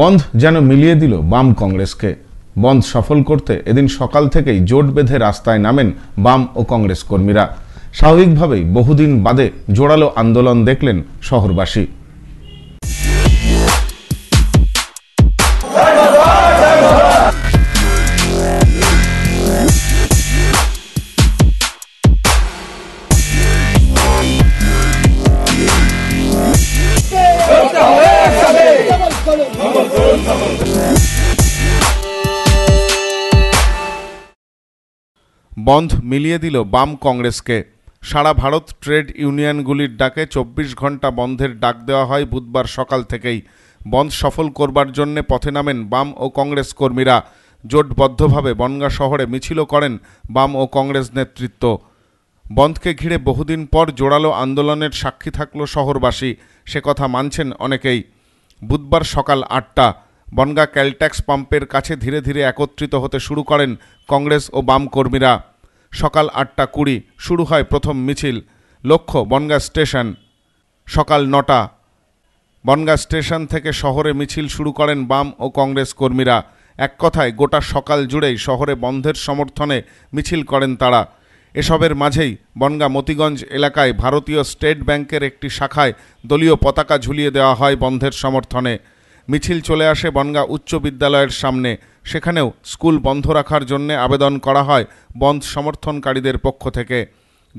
বন্ধ যেন মিলিয়ে দিল বাম কংগ্রেসকে বন্ধ সফল করতে এদিন সকাল থেকেই জোট বেঁধে রাস্তায় নামেন বাম ও কংগ্রেস কর্মীরা স্বাভাবিকভাবেই বহুদিন বাদে জোরালো আন্দোলন দেখলেন শহরবাসী বন্ধ মিলিয়ে দিল বাম কংগ্রেসকে সারা ভারত ট্রেড ইউনিয়নগুলির ডাকে চব্বিশ ঘন্টা বন্ধের ডাক দেওয়া হয় বুধবার সকাল থেকেই বন্ধ সফল করবার জন্যে পথে নামেন বাম ও কংগ্রেস কর্মীরা জোটবদ্ধভাবে বনগা শহরে মিছিল করেন বাম ও কংগ্রেস নেতৃত্ব বন্ধকে ঘিরে বহুদিন পর জোরালো আন্দোলনের সাক্ষী থাকল শহরবাসী সে কথা মানছেন অনেকেই বুধবার সকাল আটটা বনগা ক্যালট্যাক্স পাম্পের কাছে ধীরে ধীরে একত্রিত হতে শুরু করেন কংগ্রেস ও বাম কর্মীরা সকাল আটটা কুড়ি শুরু হয় প্রথম মিছিল লক্ষ্য বনগা স্টেশন সকাল নটা বনগা স্টেশন থেকে শহরে মিছিল শুরু করেন বাম ও কংগ্রেস কর্মীরা এক কথায় গোটা সকাল জুড়েই শহরে বন্ধের সমর্থনে মিছিল করেন তারা এসবের মাঝেই বনগা মতিগঞ্জ এলাকায় ভারতীয় স্টেট ব্যাংকের একটি শাখায় দলীয় পতাকা ঝুলিয়ে দেওয়া হয় বন্ধের সমর্থনে মিছিল চলে আসে বনগা উচ্চ বিদ্যালয়ের সামনে সেখানেও স্কুল বন্ধ রাখার জন্য আবেদন করা হয় বন্ধ সমর্থনকারীদের পক্ষ থেকে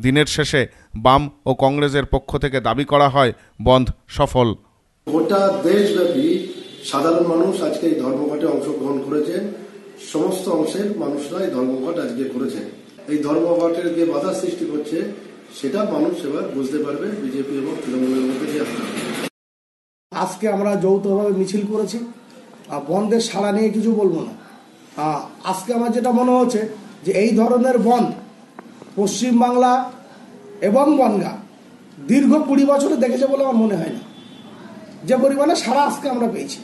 দিনের শেষে বাম ও কংগ্রেসের পক্ষ থেকে দাবি করা হয় বন্ধ সফল গোটা দেশব্যাপী সাধারণ মানুষ আজকে এই ধর্মঘটে অংশগ্রহণ করেছেন সমস্ত অংশের মানুষরা এই ধর্মঘট আজকে করেছেন এই ধর্মঘটের যে বাধা সৃষ্টি করছে সেটা মানুষ এবার বুঝতে পারবে বিজেপি এবং তৃণমূল আজকে আমরা যৌথভাবে মিছিল করেছি আর বন্ধের সাড়া নিয়ে কিছু বলবো না আজকে আমার যেটা মনে হচ্ছে যে এই ধরনের বন্ধ পশ্চিমবাংলা এবং বনগা দীর্ঘ কুড়ি বছরে দেখেছে বলে আমার মনে হয় না যে পরিমাণে সারা আজকে আমরা পেয়েছি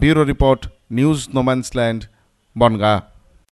bureau report news no man's land Bongaon